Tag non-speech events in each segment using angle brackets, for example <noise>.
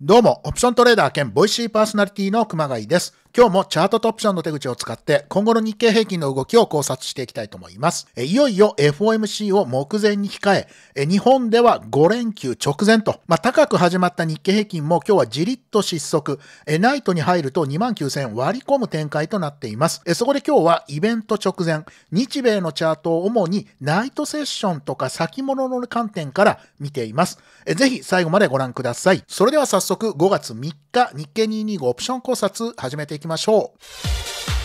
どうも、オプショントレーダー兼ボイシーパーソナリティの熊谷です。今日もチャートとオプションの手口を使って今後の日経平均の動きを考察していきたいと思います。いよいよ FOMC を目前に控え、日本では5連休直前と、まあ、高く始まった日経平均も今日はじりっと失速、ナイトに入ると2万9000割り込む展開となっています。そこで今日はイベント直前、日米のチャートを主にナイトセッションとか先物の観点から見ています。ぜひ最後までご覧ください。それでは早速5月3日日経225オプション考察始めていきます。きましょう。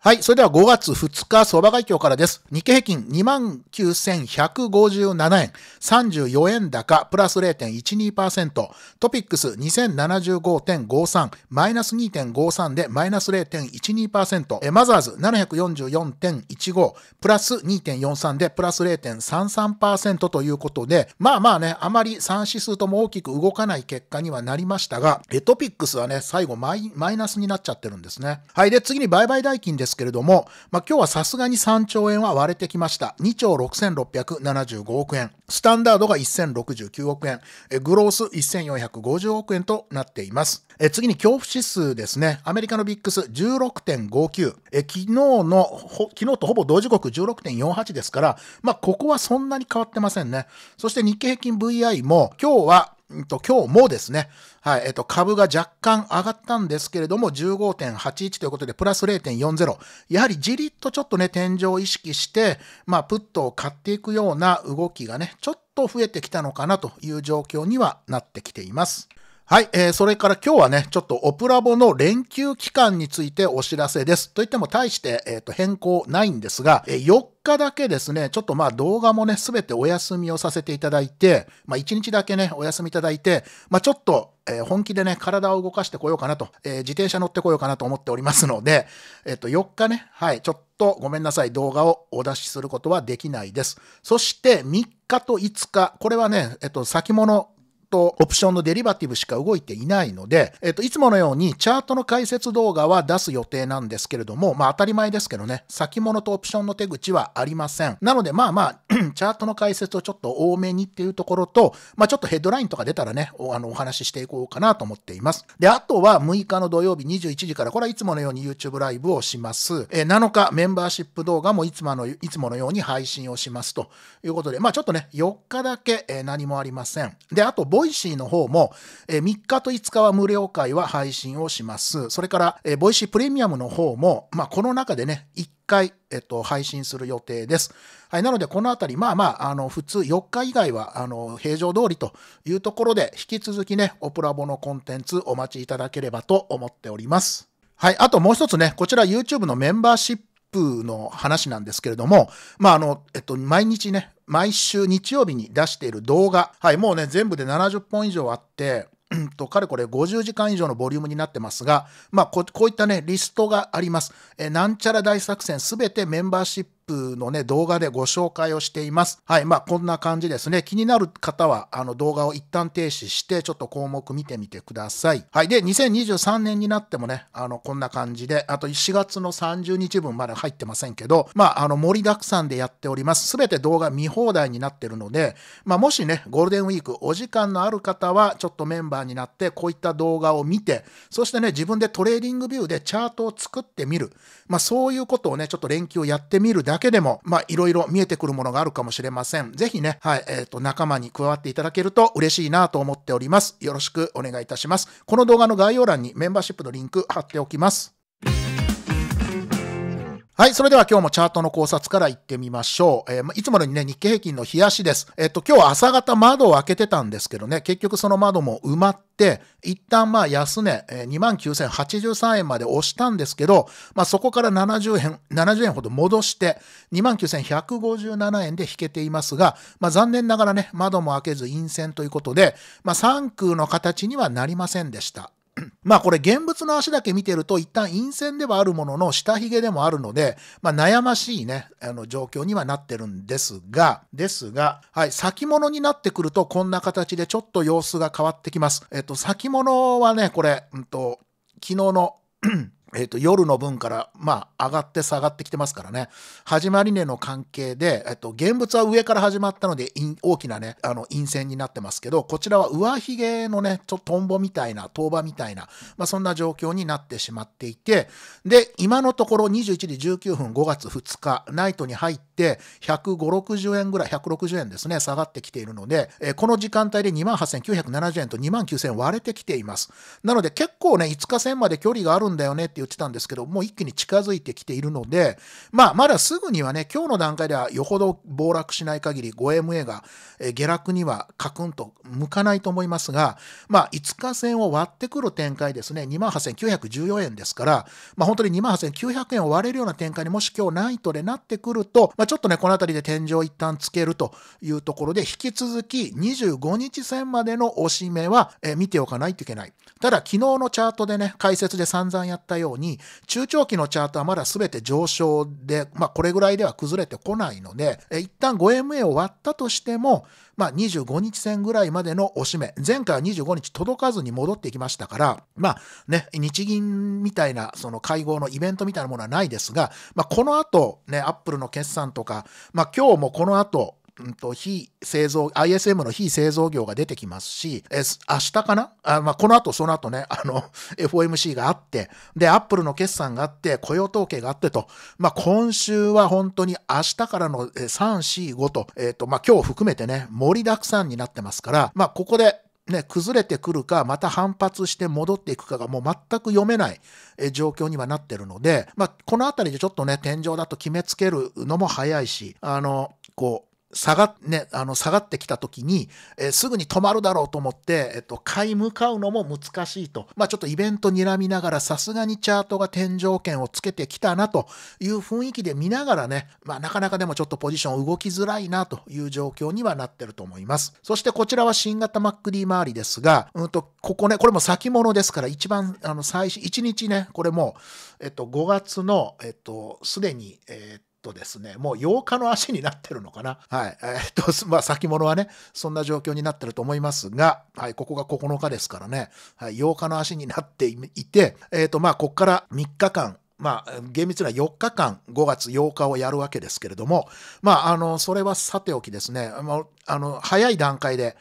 はい。それでは5月2日相場外況からです。日経平均29,157円、34円高、プラス0.12%、トピックス2075.53、マイナス2.53でマイナス0.12%、マザーズ744.15、プラス2.43でプラス0.33%ということで、まあまあね、あまり3指数とも大きく動かない結果にはなりましたが、トピックスはね、最後マイマイナスになっちゃってるんですね。はい。で、次に売買代金です。けれども、まあ、今日はさすがに3兆円は割れてきました。2兆6675億円。スタンダードが1069億円。グロース1450億円となっています。次に恐怖指数ですね。アメリカのビックス16.59。昨日の、昨日とほぼ同時刻16.48ですから、まあ、ここはそんなに変わってませんね。そして日経平均 VI も今日はんと、今日もですね、はい、えっと、株が若干上がったんですけれども、15.81ということで、プラス0.40。やはりじりっとちょっとね、天井を意識して、まあ、プットを買っていくような動きがね、ちょっと増えてきたのかなという状況にはなってきています。はい、えー、それから今日はね、ちょっとオプラボの連休期間についてお知らせです。といっても大して、えーと、と変更ないんですが、えー、4日だけですね、ちょっとまあ動画もね、すべてお休みをさせていただいて、まあ1日だけね、お休みいただいて、まあちょっと、えー、本気でね、体を動かしてこようかなと、えー、自転車乗ってこようかなと思っておりますので、えっ、と、4日ね、はい、ちょっとごめんなさい、動画をお出しすることはできないです。そして3日と5日、これはね、えっ、と、先物とオプションのデリバティブしか動いていないので、えっと、いつものようにチャートの解説動画は出す予定なんですけれども、まあ当たり前ですけどね、先物とオプションの手口はありません。なのでまあまあ、<clears throat> チャートの解説をちょっと多めにっていうところと、まあちょっとヘッドラインとか出たらね、おあのお話ししていこうかなと思っています。で、あとは6日の土曜日21時から、これはいつものように YouTube ライブをします。え7日メンバーシップ動画もいつものいつものように配信をしますということで、まあちょっとね、4日だけ、え何もありません。で、あと、ボイシーの方も、え3日と5日は無料会は配信をします。それから、えボイシープレミアムの方も、まあ、この中でね、1回、えっと、配信する予定です。はい。なので、このあたり、まあまあ、あの、普通4日以外は、あの、平常通りというところで、引き続きね、オプラボのコンテンツお待ちいただければと思っております。はい。あともう一つね、こちら YouTube のメンバーシップの話なんですけれども、まあ、あの、えっと、毎日ね、毎週日曜日に出している動画、はい、もうね、全部で70本以上あって、と、かれこれ50時間以上のボリュームになってますが、まあ、こういったね、リストがあります。えなんちゃら大作戦すべてメンバーシップのね、動画でご紹介をしています。はい。まあ、こんな感じですね。気になる方は、あの、動画を一旦停止して、ちょっと項目見てみてください。はい。で、2023年になってもね、あの、こんな感じで、あと4月の30日分まだ入ってませんけど、まあ、あの、盛りだくさんでやっております。すべて動画見放題になってるので、まあ、もしね、ゴールデンウィークお時間のある方は、ちょっとメンバーになって、こういった動画を見て、そしてね、自分でトレーディングビューでチャートを作ってみる。まあ、そういうことをね、ちょっと連休をやってみるだだけでも、まあ、いろいろ見えてくるものがあるかもしれません。ぜひね、はい、えっ、ー、と、仲間に加わっていただけると嬉しいなと思っております。よろしくお願いいたします。この動画の概要欄にメンバーシップのリンク貼っておきます。はい。それでは今日もチャートの考察からいってみましょう。えー、いつものにね、日経平均の冷やしです。えっ、と、今日朝方窓を開けてたんですけどね、結局その窓も埋まって、一旦まあ安値、えー、29,083円まで押したんですけど、まあそこから70円、70円ほど戻して、29,157円で引けていますが、まあ残念ながらね、窓も開けず陰線ということで、まあ3空の形にはなりませんでした。<clears throat> まあこれ現物の足だけ見てると一旦陰線ではあるものの下髭でもあるので、まあ、悩ましいね、あの状況にはなってるんですが、ですが、はい、先物になってくるとこんな形でちょっと様子が変わってきます。えっと、先物はね、これ、うんと、昨日の <clears throat> えーと、夜の分から、まあ、上がって下がってきてますからね始まり値の関係で、えーと、現物は上から始まったので大きなねあの陰線になってますけどこちらは上髭のねちょトンボみたいな当場みたいな、まあ、そんな状況になってしまっていてで今のところ21時19分5月2日ナイトに入って15060円ぐらい160円ですね下がってきているので、えー、この時間帯で28,970円と29,000円割れてきていますなので結構ね5日線まで距離があるんだよねって言ってたんですけど、もう一気に近づいてきているので、まあ、まだすぐにはね、今日の段階ではよほど暴落しない限り、5MA が下落にはカクンと向かないと思いますが、まあ、5日線を割ってくる展開ですね、28,914円ですから、まあ、本当に28,900円を割れるような展開にもし今日ナイトでなってくると、まあ、ちょっとね、この辺りで天井一旦つけるというところで、引き続き25日線までの押し目は、え見ておかないといけない。ただ、昨日のチャートでね、解説で散々やったようように、中長期のチャートはまだ全て上昇で、まあ、これぐらいでは崩れてこないので、一旦 5MA を割ったとしても、まあ、25日線ぐらいまでの押し目、前回は25日届かずに戻ってきましたから、まあね、日銀みたいなその会合のイベントみたいなものはないですが、まあ、この後、ね、アップルの決算とか、まあ、今日もこの後、んと、非製造、ISM の非製造業が出てきますし、え明日かなあ、まあ、この後、その後ね、<laughs> あの、FOMC があって、で、アップルの決算があって、雇用統計があってと、まあ、今週は本当に明日からの3、4、5と、えっ、ー、と、まあ、今日含めてね、盛りだくさんになってますから、まあ、ここでね、崩れてくるか、また反発して戻っていくかがもう全く読めない状況にはなってるので、まあ、このあたりでちょっとね、天井だと決めつけるのも早いし、あの、こう、下が,、ね、あの下がってきた時に、えー、すぐに止まるだろうと思って、えっと、買い向かうのも難しいと、まあ、ちょっとイベント睨みながらさすがにチャートが天井圏をつけてきたなという雰囲気で見ながらね、まあ、なかなかでもちょっとポジション動きづらいなという状況にはなってると思います。そしてこちらは新型 MacD 周りですが、うんと、ここね、これも先物ですから一番あの最初、1日ね、これも、えっと、5月の、えっと、すでに、えっととですね、もう8日の足になってるのかな。はい。えー、っと、まあ、先物はね、そんな状況になってると思いますが、はい、ここが9日ですからね、はい、8日の足になっていて、えー、っと、まあ、ここから3日間、まあ、厳密には4日間、5月8日をやるわけですけれども、まあ、あの、それはさておきですね、もう、あの、早い段階で、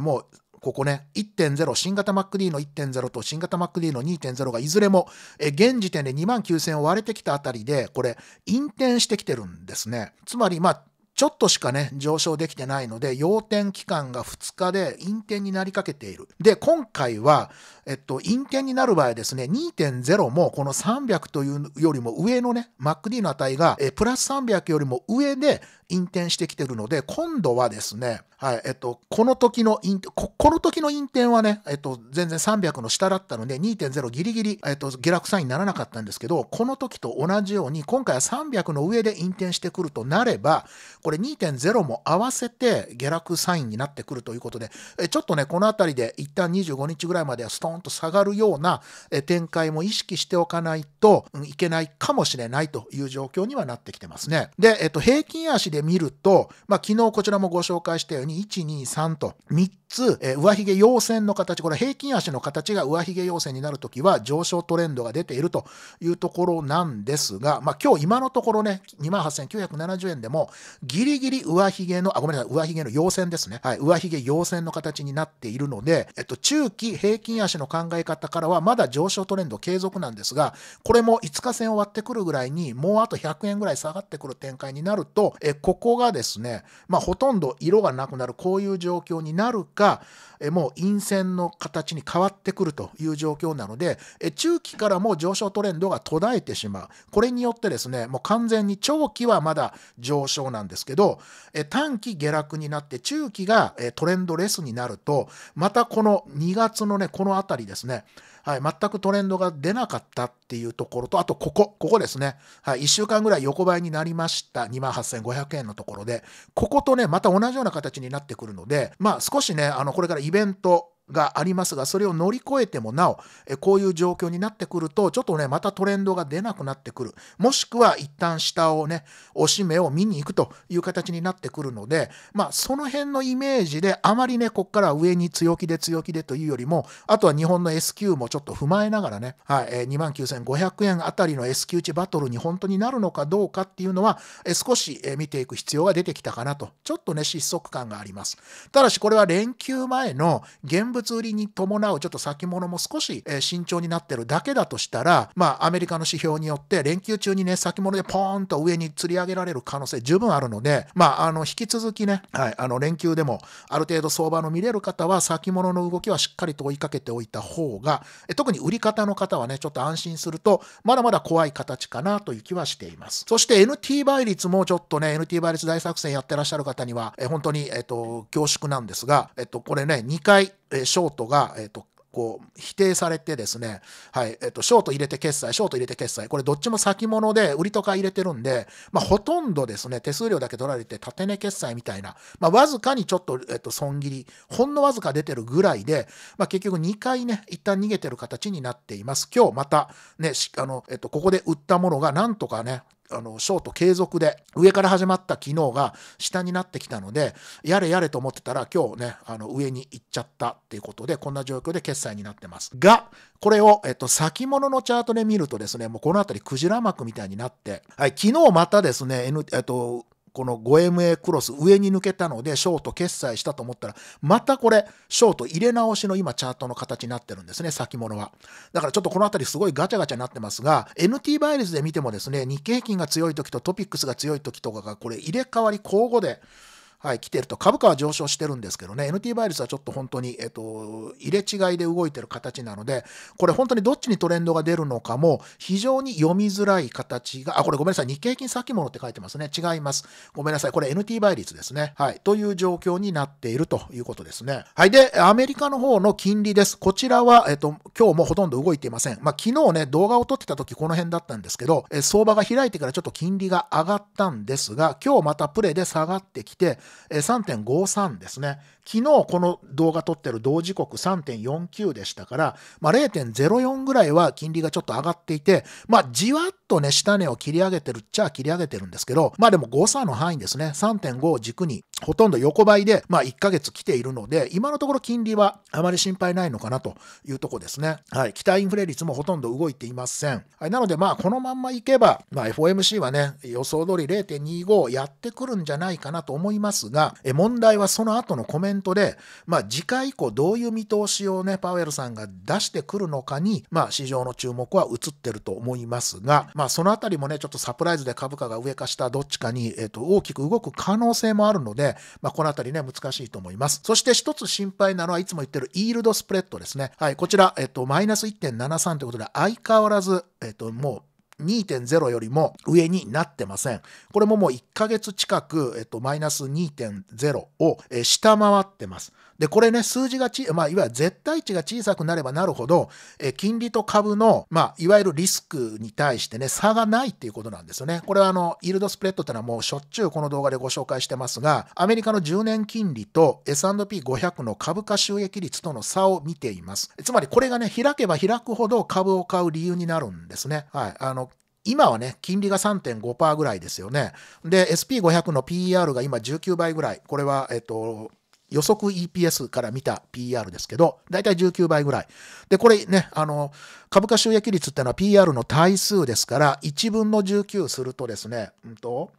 もうここね、1.0、新型 MacD の1.0と新型 MacD の2.0がいずれも、え現時点で2万9000を割れてきたあたりで、これ、引転してきてるんですね。つまり、まあ、ちょっとしかね、上昇できてないので、要点期間が2日で陰転になりかけている。で、今回は、えっと、陰転になる場合ですね、2.0もこの300というよりも上のね、MacD の値が、えプラス300よりも上で、引転してきてるので、今度はですね、はい、えっと、この時の引この時の引転はね、えっと、全然300の下だったので、2.0ギリギリ、えっと、下落にならなかったんですけど、この時と同じように、今回は300の上で引転してくるとなれば、これ2.0も合わせて下落サインになってくるということで、ちょっとね、この辺りで一旦25日ぐらいまではストーンと下がるような展開も意識しておかないといけないかもしれないという状況にはなってきてますね。で、えっと、平均足でで見ると、まあ、昨日こちらもご紹介したように、1、2、3と3つ、えー、上髭陽線の形、これ平均足の形が上髭陽線になるときは上昇トレンドが出ているというところなんですが、まあ、今日今のところね、28,970円でも、ギリギリ上髭の、あ、ごめんなさい、上髭の陽線ですね。はい、上髭陽線の形になっているので、えっと、中期平均足の考え方からはまだ上昇トレンド継続なんですが、これも5日線を割ってくるぐらいに、もうあと100円ぐらい下がってくる展開になると、えここがですね、まあ、ほとんど色がなくなるこういう状況になるか、えもう陰線の形に変わってくるという状況なので、え中期からも上昇トレンドが途絶えてしまう。これによってですね、もう完全に長期はまだ上昇なんですけど、え短期下落になって中期が、えトレンドレスになると、またこの2月のね、この辺りですね、はい、全くトレンドが出なかったっていうところと、あとここ、ここですね。はい、1週間ぐらい横ばいになりました。28,500円のところで、こことね、また同じような形になってくるので、まあ少しね、あの、これからイベント、がありますが、それを乗り越えてもなお、こういう状況になってくると、ちょっとね、またトレンドが出なくなってくる。もしくは一旦下をね、押し目を見に行くという形になってくるので、まあ、その辺のイメージで、あまりね、こっから上に強気で強気でというよりも、あとは日本の S q もちょっと踏まえながらね、はい、29,500円あたりの S q 値バトルに本当になるのかどうかっていうのは、少し見ていく必要が出てきたかなと、ちょっとね、失速感があります。ただし、これは連休前の現場物売りに伴うちょっと先物も少し、え慎重になってるだけだとしたら、まあ、アメリカの指標によって連休中にね、先物でポーンと上に釣り上げられる可能性十分あるので、まあ、あの、引き続きね、はい、あの、連休でもある程度相場の見れる方は先物の動きはしっかりと追いかけておいた方が、え特に売り方の方はね、ちょっと安心すると、まだまだ怖い形かなという気はしています。そして NT 倍率もちょっとね、NT 倍率大作戦やってらっしゃる方には、え本当に、えっと、恐縮なんですが、えっと、これね、2回、えショートが、えっ、と、こう否定されてですね、はいえっと、ショート入れて決済、ショート入れて決済、これどっちも先物で売りとか入れてるんで、まあ、ほとんどですね、手数料だけ取られて縦値決済みたいな、まあ、わずかにちょっと、えっと、損切り、ほんのわずか出てるぐらいで、まあ、結局2回ね、一旦逃げてる形になっています。今日またね、あのえっと、ここで売ったものがなんとかね、あの、ショート継続で、上から始まった昨日が下になってきたので、やれやれと思ってたら、今日ね、あの、上に行っちゃったっていうことで、こんな状況で決済になってます。が、これを、えっと、先物のチャートで見るとですね、もうこのあたりクジラ幕みたいになって、はい、昨日またですね、N、えっと、この 5MA クロス上に抜けたのでショート決済したと思ったら、またこれ、ショート入れ直しの今チャートの形になってるんですね、先物は。だからちょっとこの辺りすごいガチャガチャになってますが、NT 倍率で見てもですね、日経平均が強い時とトピックスが強い時とかがこれ入れ替わり交互で、はい、来てると、株価は上昇してるんですけどね、NT 倍率はちょっと本当に、えっと、入れ違いで動いてる形なので、これ本当にどっちにトレンドが出るのかも、非常に読みづらい形が、あ、これごめんなさい、日経平均先物って書いてますね。違います。ごめんなさい、これ NT 倍率ですね。はい、という状況になっているということですね。はい、で、アメリカの方の金利です。こちらは、えっと、今日もほとんど動いていません。まあ、昨日ね、動画を撮ってた時この辺だったんですけど、え相場が開いてからちょっと金利が上がったんですが、今日またプレで下がってきて、3.53ですね昨日この動画撮ってる同時刻3.49でしたから、まあ、0.04ぐらいは金利がちょっと上がっていて、まあ、じわっとね、下値を切り上げてるっちゃ切り上げてるんですけど、まあでも誤差の範囲ですね、3.5を軸に、ほとんど横ばいで、まあ1ヶ月来ているので、今のところ金利はあまり心配ないのかなというとこですね。はい。期待インフレ率もほとんど動いていません。はい。なのでまあこのまんまいけば、まあ FOMC はね、予想通り0.25をやってくるんじゃないかなと思いますが、え問題はその後のコメントントで、まあ、次回以降どういう見通しをね、パウエルさんが出してくるのかに、まあ、市場の注目は移ってると思いますが、まあ、そのあたりもね、ちょっとサプライズで株価が上か下どっちかに、えっ、ー、と、大きく動く可能性もあるので、まあ、このあたりね、難しいと思います。そして一つ心配なのは、いつも言ってるイールドスプレッドですね。はい、こちら、えっ、ー、と、マイナス1.73ということで、相変わらず、えっ、ー、と、もう、2.0よりも上になってません。これももう1ヶ月近く、えっと、マイナス2.0を、えー、下回ってます。で、これね、数字がち、まあ、いわゆる絶対値が小さくなればなるほど、え金利と株の、まあ、いわゆるリスクに対してね、差がないっていうことなんですよね。これはあの、イールドスプレッドってのはもうしょっちゅうこの動画でご紹介してますが、アメリカの10年金利と S&P500 の株価収益率との差を見ています。つまりこれがね、開けば開くほど株を買う理由になるんですね。はい。あの、今はね、金利が3.5%ぐらいですよね。で、SP500 の PER が今19倍ぐらい。これは、えっと、予測 EPS から見た PR ですけど、だいたい19倍ぐらい。で、これね、あの、株価収益率ってのは PR の対数ですから、1分の19するとですね、うんと、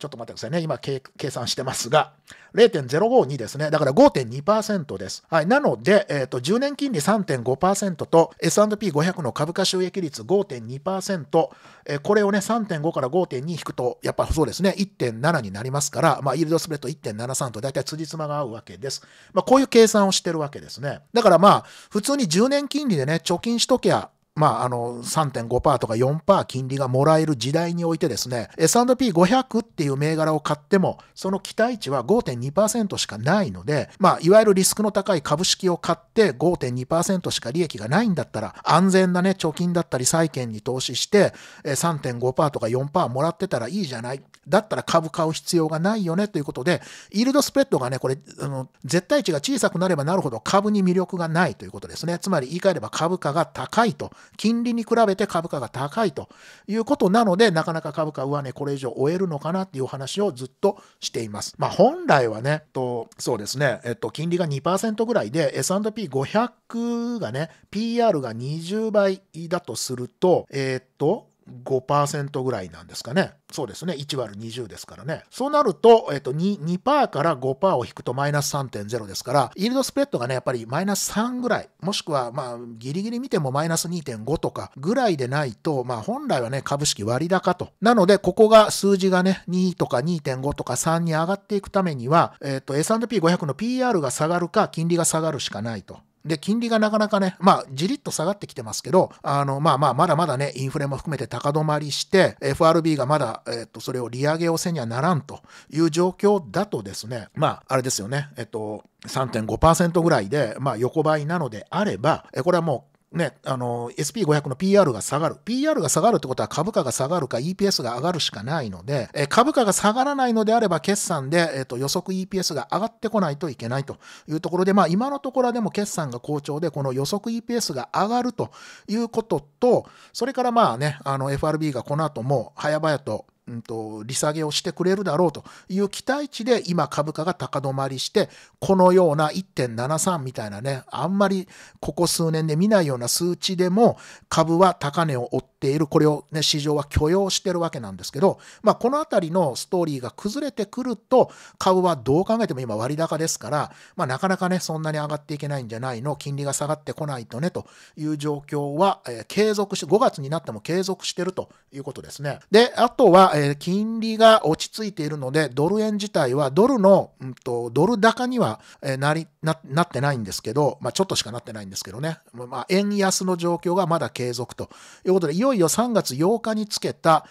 ちょっと待ってくださいね。今、計算してますが、0.052ですね。だから5.2%です。はい。なので、えっ、ー、と、10年金利3.5%と S&P500 の株価収益率5.2%、えー、これをね、3.5から5.2引くと、やっぱそうですね、1.7になりますから、まあ、イールドスプレッド1.73と大体辻褄が合うわけです。まあ、こういう計算をしてるわけですね。だからまあ、普通に10年金利でね、貯金しときゃ、まあ、あの、3.5%とか4%金利がもらえる時代においてですね、S&P500 っていう銘柄を買っても、その期待値は5.2%しかないので、まあ、いわゆるリスクの高い株式を買って5.2%しか利益がないんだったら、安全なね、貯金だったり債券に投資して、3.5%とか4%もらってたらいいじゃない。だったら株買う必要がないよねということで、イールドスプレッドがね、これ、あの絶対値が小さくなればなるほど株に魅力がないということですね。つまり言い換えれば株価が高いと、金利に比べて株価が高いということなので、なかなか株価はね、これ以上終えるのかなっていうお話をずっとしています。まあ、本来はね、と、そうですね、えっと、金利が2%ぐらいで S&P500 がね、PR が20倍だとすると、えっと、5%ぐらいなんですかね。そうですね。1割20ですからね。そうなると、えっと2、2%から5%を引くとマイナス3.0ですから、イールドスプレッドがね、やっぱりマイナス3ぐらい、もしくは、まあ、ギリギリ見てもマイナス2.5とかぐらいでないと、まあ、本来はね、株式割高と。なので、ここが数字がね、2とか2.5とか3に上がっていくためには、えっと、S&P500 の PR が下がるか、金利が下がるしかないと。で、金利がなかなかね、まあ、じりっと下がってきてますけど、あの、まあまあ、まだまだね、インフレも含めて高止まりして、FRB がまだ、えっと、それを利上げをせにはならんという状況だとですね、まあ、あれですよね、えっと、3.5%ぐらいで、まあ、横ばいなのであれば、これはもうね、あの、SP500 の PR が下がる。PR が下がるってことは株価が下がるか EPS が上がるしかないので、え株価が下がらないのであれば決算で、えっ、と、予測 EPS が上がってこないといけないというところで、まあ今のところでも決算が好調で、この予測 EPS が上がるということと、それからまあね、あの FRB がこの後も早々とうんと、利下げをしてくれるだろうという期待値で今株価が高止まりして、このような1.73みたいなね、あんまりここ数年で見ないような数値でも株は高値を追ってている、これを、ね、市場は許容してるわけなんですけど、まあ、このあたりのストーリーが崩れてくると、株はどう考えても今割高ですから、まあ、なかなかね、そんなに上がっていけないんじゃないの、金利が下がってこないとね、という状況は、えー、継続して、5月になっても継続してるということですね。で、あとは、えー、金利が落ち着いているので、ドル円自体はドルの、うんと、ドル高には、えー、なりな、なってないんですけど、まあ、ちょっとしかなってないんですけどね、まあ、円安の状況がまだ継続ということで、いよいよ3月8日につけた、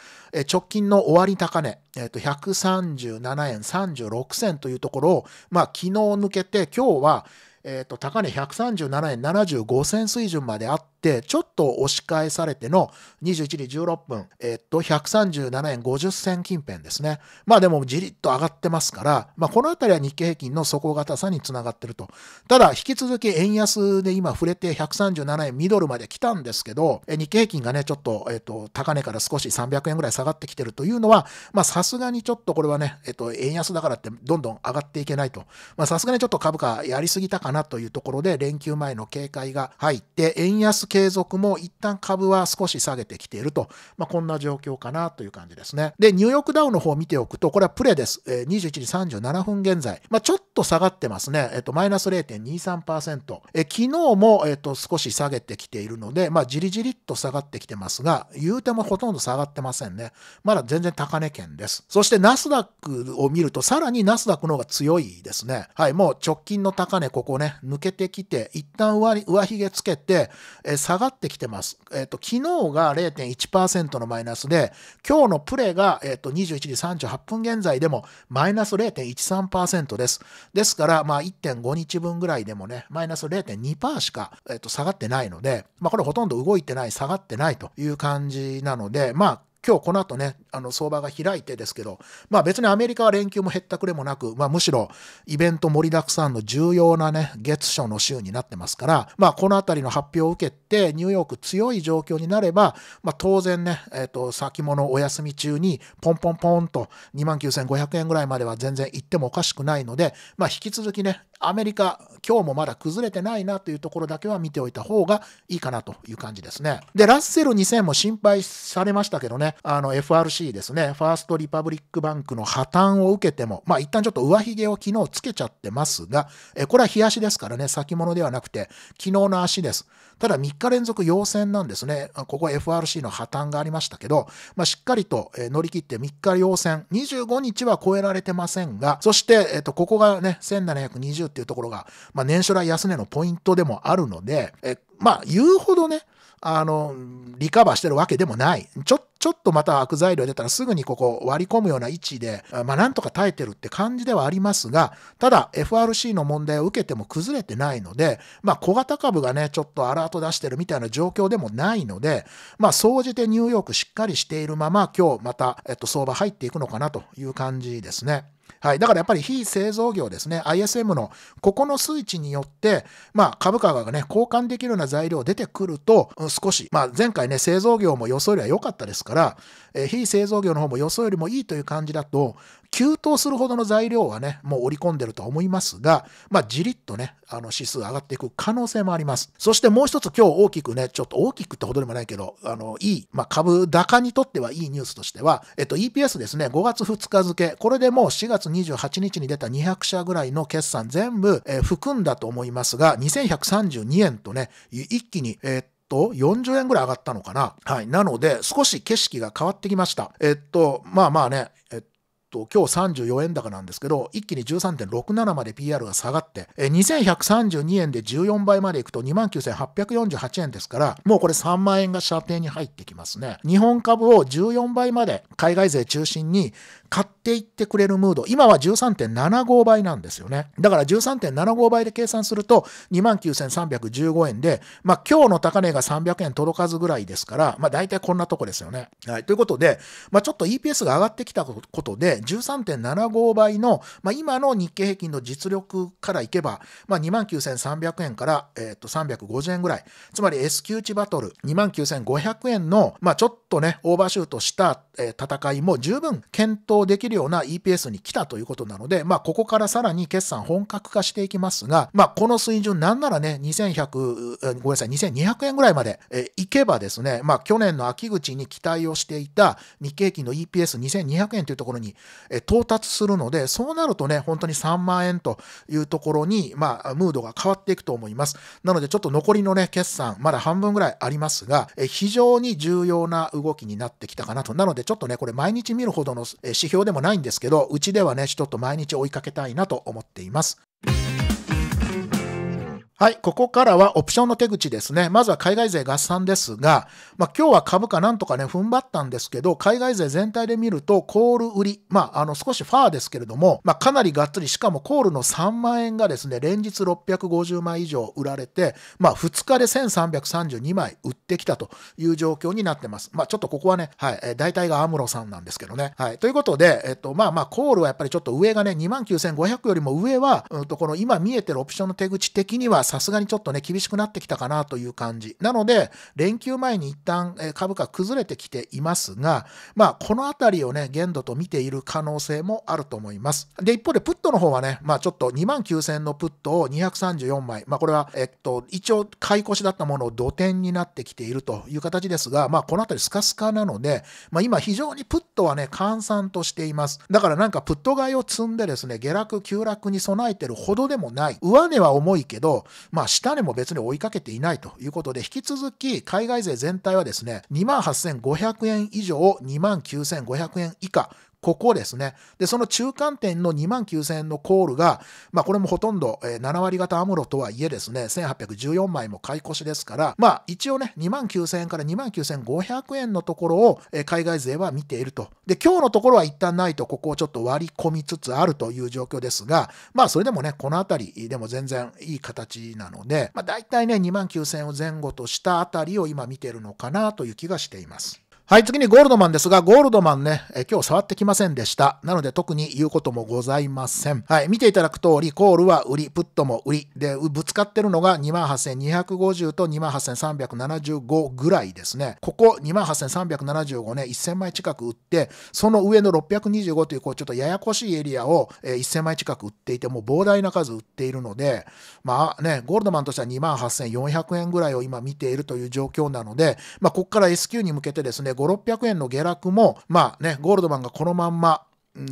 直近の終高値、えと、137円36銭というところを、まあ、昨日抜けて、今日は、えと、高値137円75銭水準まであって、、ちょっと押し返されての21時16分、えっと、137円50銭近辺ですね。まあでもじりっと上がってますから、まあこのあたりは日経平均の底堅さにつながってると。ただ、引き続き円安で今触れて137円ミドルまで来たんですけど、日経平均がね、ちょっと、えっと、高値から少し300円ぐらい下がってきてるというのは、まあさすがにちょっとこれはね、えっと、円安だからってどんどん上がっていけないと。まあさすがにちょっと株価やりすぎたかなというところで、連休前の警戒が入って、円安継続も一旦株は少し下げてきていると、まあ、こんな状況かなという感じですね。で、ニューヨークダウの方を見ておくと、これはプレです。21時37分現在。まあ、ちょっと下がってますね。えっ、と、マイナス0.23%。えー、昨日も、えっ、と、少し下げてきているので、まあ、じりじりっと下がってきてますが、言うてもほとんど下がってませんね。まだ全然高値圏です。そして、ナスダックを見ると、さらにナスダックの方が強いですね。はい、もう直近の高値、ここね、抜けてきて、一旦上上髭つけて、え下がってきてます。えっ、ー、と、昨日が0.1%のマイナスで、今日のプレが、えっ、ー、と、21時38分現在でもマイナス0.13%です。ですから、まあ、1.5日分ぐらいでもね、マイナス0.2%しか、えっ、ー、と、下がってないので、まあ、これほとんど動いてない、下がってないという感じなので、まあ、今日この後ね、あの相場が開いてですけど、まあ別にアメリカは連休も減ったくれもなく、まあむしろイベント盛りだくさんの重要なね、月初の週になってますから、まあこのあたりの発表を受けて、ニューヨーク強い状況になれば、まあ当然ね、えっ、ー、と、先物お休み中にポンポンポンと29,500円ぐらいまでは全然行ってもおかしくないので、まあ引き続きね、アメリカ今日もまだ崩れてないなというところだけは見ておいた方がいいかなという感じですね。で、ラッセル2000も心配されましたけどね、あの FRC ですね、ファーストリパブリックバンクの破綻を受けても、まあ一旦ちょっと上髭を昨日つけちゃってますが、えこれは日足ですからね、先物ではなくて、昨日の足です。ただ3日連続陽線なんですね。ここ FRC の破綻がありましたけど、まあ、しっかりと乗り切って3日陽線、25日は超えられてませんが、そして、えっと、ここがね、1720っていうところが、まあ、年初来安値のポイントでもあるので、えまあ、言うほどね、あの、リカバーしてるわけでもない。ちょっちょっとまた悪材料出たらすぐにここ割り込むような位置で、まあなんとか耐えてるって感じではありますが、ただ FRC の問題を受けても崩れてないので、まあ小型株がね、ちょっとアラート出してるみたいな状況でもないので、まあ総じてニューヨークしっかりしているまま今日また、えっと、相場入っていくのかなという感じですね。はい。だからやっぱり非製造業ですね、ISM のここの数値によって、まあ株価がね、交換できるような材料出てくると、少し、まあ前回ね、製造業も予想よりは良かったですから、えー、非製造業の方も予想よりもいいという感じだと、急騰するほどの材料はね、もう織り込んでるとは思いますが、まあ、じりっとね、あの指数上がっていく可能性もあります。そしてもう一つ今日大きくね、ちょっと大きくってほどでもないけど、あの、いい、まあ、株高にとってはいいニュースとしては、えっと、EPS ですね、5月2日付、これでもう4月28日に出た200社ぐらいの決算全部、えー、含んだと思いますが、2132円とね、一気に、えー、と40円ぐらい上がったのかな。はい。なので、少し景色が変わってきました。えっと、まあまあね、えっと今日34円高なんですけど、一気に13.67まで PR が下がって、2132円で14倍までいくと29,848円ですから、もうこれ3万円が射程に入ってきますね。日本株を14倍まで海外勢中心に買っていってくれるムード、今は13.75倍なんですよね。だから13.75倍で計算すると29,315円で、まあ今日の高値が300円届かずぐらいですから、まあ大体こんなとこですよね。はい。ということで、まあちょっと EPS が上がってきたことで、13.75倍の、まあ今の日経平均の実力からいけば、まあ29,300円から、えっ、と350円ぐらい。つまり S q 値バトル29,500円の、まあちょっとね、オーバーシュートした、えー、戦いも十分検討用できるような EPS に来たということなので、まあ、ここからさらに決算本格化していきますが、まあ、この水準、なんならね、2100、ごめんなさい、2200円ぐらいまで、えいけばですね、まあ、去年の秋口に期待をしていた日経金の EPS2200 円というところに、え到達するので、そうなるとね、本当に3万円というところに、まあ、ムードが変わっていくと思います。なので、ちょっと残りのね、決算、まだ半分ぐらいありますが、え非常に重要な動きになってきたかなと。なので、ちょっとね、これ毎日見るほどの指標でもないんですけど、うちではね、ちょっと毎日追いかけたいなと思っています。はい、ここからはオプションの手口ですね。まずは海外税合算ですが、まあ、今日は株価なんとかね、踏ん張ったんですけど、海外税全体で見ると、コール売り、まあ、あの、少しファーですけれども、まあ、かなりがっつり、しかもコールの3万円がですね、連日650枚以上売られて、まあ、2日で1332枚売ってきたという状況になってます。まあ、ちょっとここはね、はい、えー、大体がアムロさんなんですけどね。はい、ということで、えっと、まあまあ、コールはやっぱりちょっと上がね、29,500よりも上は、うんと、この今見えてるオプションの手口的には、さすがにちょっとね、厳しくなってきたかなという感じ。なので、連休前に一旦株価崩れてきていますが、まあ、このあたりをね、限度と見ている可能性もあると思います。で、一方で、プットの方はね、まあ、ちょっと2万9000のプットを234枚、まあ、これは、えっと、一応、買い越しだったものを土点になってきているという形ですが、まあ、このあたりスカスカなので、まあ、今、非常にプットはね、閑散としています。だからなんか、プット買いを積んでですね、下落、急落に備えてるほどでもない。上値は重いけど、まあ、下値も別に追いかけていないということで、引き続き海外勢全体はですね、2万8500円以上、2万9500円以下、ここですね。で、その中間点の2万9000円のコールが、まあこれもほとんど7割型アムロとはいえですね、1814枚も買い越しですから、まあ一応ね、2万9000円から2万9500円のところを海外勢は見ていると。で、今日のところは一旦ないと、ここをちょっと割り込みつつあるという状況ですが、まあそれでもね、このあたりでも全然いい形なので、まあ大体ね、2万9000円を前後としたあたりを今見てるのかなという気がしています。はい、次にゴールドマンですが、ゴールドマンね、え今日触ってきませんでした。なので特に言うこともございません。はい、見ていただく通り、コールは売り、プットも売り。で、ぶつかってるのが28,250と28,375ぐらいですね。ここ28,375ね、1000枚近く売って、その上の625という、こう、ちょっとややこしいエリアを、え1000枚近く売っていて、もう膨大な数売っているので、まあね、ゴールドマンとしては28,400円ぐらいを今見ているという状況なので、まあ、ここから S q に向けてですね、5、600円の下落も、まあね、ゴールドマンがこのまんま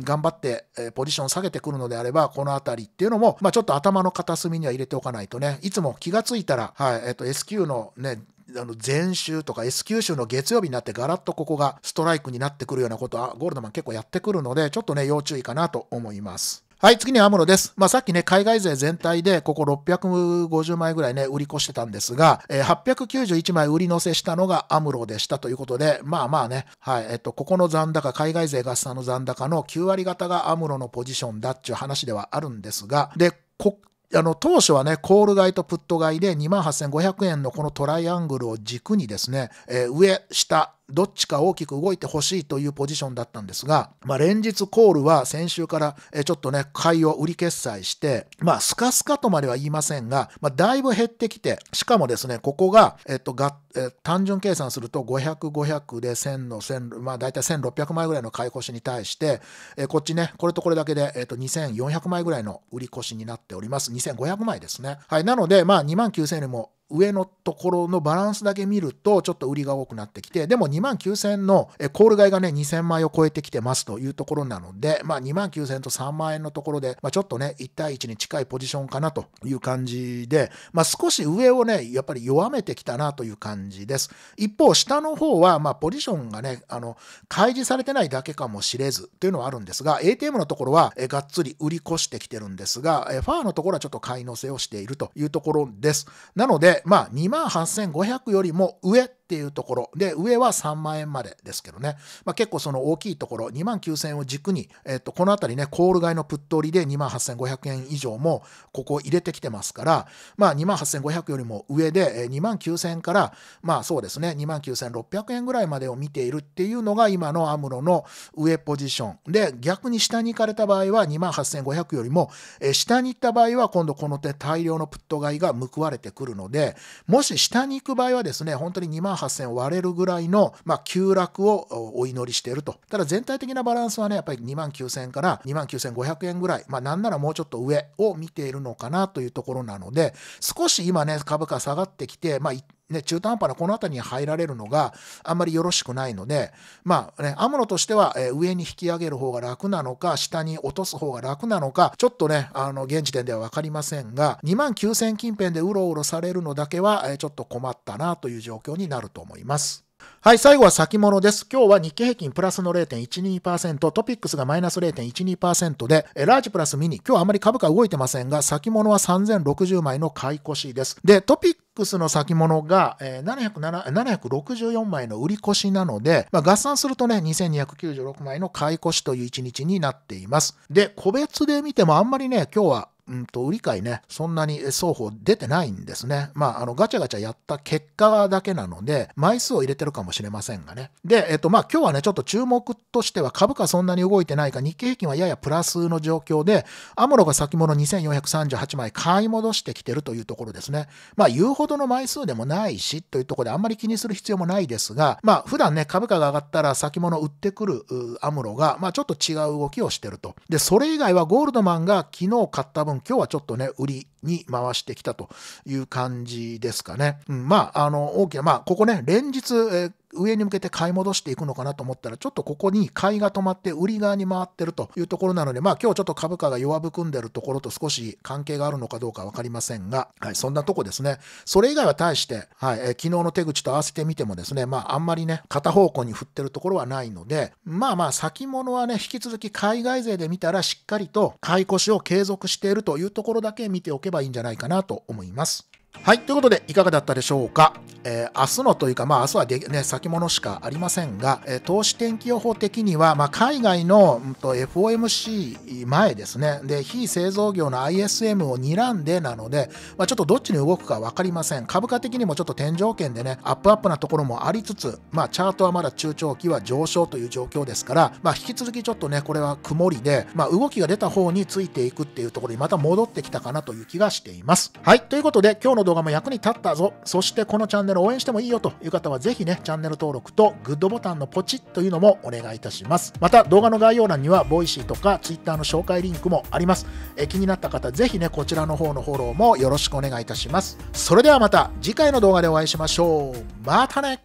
頑張って、えポジション下げてくるのであれば、この辺りっていうのも、まあ、ちょっと頭の片隅には入れておかないとね、いつも気がついたら、はい、えっ、と、S q のね、あの前週とか S q 週の月曜日になってガラッとここがストライクになってくるようなことはゴールドマン結構やってくるのでちょっとね要注意かなと思います。はい、次にアムロです。まあ、さっきね、海外勢全体で、ここ650枚ぐらいね、売り越してたんですが、えー、891枚売り乗せしたのがアムロでしたということで、まあまあね、はい、えっと、ここの残高、海外勢合算の残高の9割方がアムロのポジションだっちゅう話ではあるんですが、で、こあの、当初はね、コール買いとプット買いで28,500円のこのトライアングルを軸にですね、えー、上、下、どっちか大きく動いてほしいというポジションだったんですが、まあ、連日コールは先週からちょっとね、買いを売り決済して、まあ、スカスカとまでは言いませんが、まあ、だいぶ減ってきて、しかもですね、ここが、えっと、が、え単純計算すると500、500で1000の1000、まあ、だいたい1600枚ぐらいの買い越しに対して、えこっちね、これとこれだけで、えっと、2400枚ぐらいの売り越しになっております。2500枚ですね。はい。なので、まあ、2万9000円よりも上のところのバランスだけ見ると、ちょっと売りが多くなってきて、でも2万9000のコール買いがね、2000枚を超えてきてますというところなので、まあ2万9000と3万円のところで、まあちょっとね、1対1に近いポジションかなという感じで、まあ少し上をね、やっぱり弱めてきたなという感じです。一方、下の方は、まあポジションがね、あの、開示されてないだけかもしれずというのはあるんですが、ATM のところはがっつり売り越してきてるんですが、ファーのところはちょっと買い乗せをしているというところです。なので、まあ、2万8500よりも上っていうところで上は3万円までですけどね、まあ、結構その大きいところ2万9000円を軸に、えっと、この辺りねコール買いのプット売りで2万8500円以上もここ入れてきてますから、まあ、2万8500よりも上で2万9000円からまあそうですね2万9600円ぐらいまでを見ているっていうのが今のアムロの上ポジションで逆に下に行かれた場合は2万8500よりも下に行った場合は今度この手大量のプット買いが報われてくるのでもし下に行く場合はですね本当に2万8000割れるぐらいの、まあ、急落をお祈りしていると。ただ全体的なバランスはね、やっぱり2万9000円から2万9500円ぐらい、まあ、なんならもうちょっと上を見ているのかなというところなので、少し今ね、株価下がってきて、まあ、ね、中途半端なこの辺りに入られるのがあんまりよろしくないので、まあね、アムロとしては、え上に引き上げる方が楽なのか、下に落とす方が楽なのか、ちょっとね、あの、現時点では分かりませんが、2万9000近辺でうろうろされるのだけは、えちょっと困ったなという状況になると思います。はい、最後は先物です。今日は日経平均プラスの0.12%、トピックスがマイナス0.12%で、ラージプラスミニ、今日はあまり株価動いてませんが、先物は3060枚の買い越しです。で、トピックスの先物が、764枚の売り越しなので、まあ、合算するとね、2296枚の買い越しという1日になっています。で、個別で見てもあんまりね、今日はうんと、売り買いね、そんなに双方出てないんですね。まあ、あの、ガチャガチャやった結果だけなので、枚数を入れてるかもしれませんがね。で、えっと、まあ、今日はね、ちょっと注目としては、株価そんなに動いてないか、日経平均はややプラスの状況で、アムロが先物2438枚買い戻してきてるというところですね。まあ、言うほどの枚数でもないし、というところであんまり気にする必要もないですが、まあ、普段ね、株価が上がったら先物売ってくるアムロが、まあ、ちょっと違う動きをしてると。で、それ以外はゴールドマンが昨日買った分、今日はちょっとね、売りに回してきたという感じですかね。うん、まあ、あの、大きな、まあ、ここね、連日、えー、上に向けて買い戻していくのかなと思ったら、ちょっとここに買いが止まって売り側に回ってるというところなので、まあ今日ちょっと株価が弱含んでるところと少し関係があるのかどうか分かりませんが、はい、そんなとこですね。それ以外は対して、はい、え昨日の手口と合わせてみてもですね、まああんまりね、片方向に振ってるところはないので、まあまあ先物はね、引き続き海外勢で見たらしっかりと買い越しを継続しているというところだけ見ておけばいいんじゃないかなと思います。はい、ということで、いかがだったでしょうか。えー、明日のというか、まあ、明日はで、ね、先物しかありませんが、えー、投資天気予報的には、まあ、海外の、うんと、FOMC 前ですね、で、非製造業の ISM を睨んでなので、まあ、ちょっとどっちに動くか分かりません。株価的にもちょっと天井圏でね、アップアップなところもありつつ、まあ、チャートはまだ中長期は上昇という状況ですから、まあ、引き続きちょっとね、これは曇りで、まあ、動きが出た方についていくっていうところにまた戻ってきたかなという気がしています。はい、ということで、今日の動画も役に立ったぞそしてこのチャンネル応援してもいいよという方はぜひねチャンネル登録とグッドボタンのポチッというのもお願いいたしますまた動画の概要欄にはボイシーとか Twitter の紹介リンクもありますえ気になった方ぜひねこちらの方のフォローもよろしくお願いいたしますそれではまた次回の動画でお会いしましょうまたね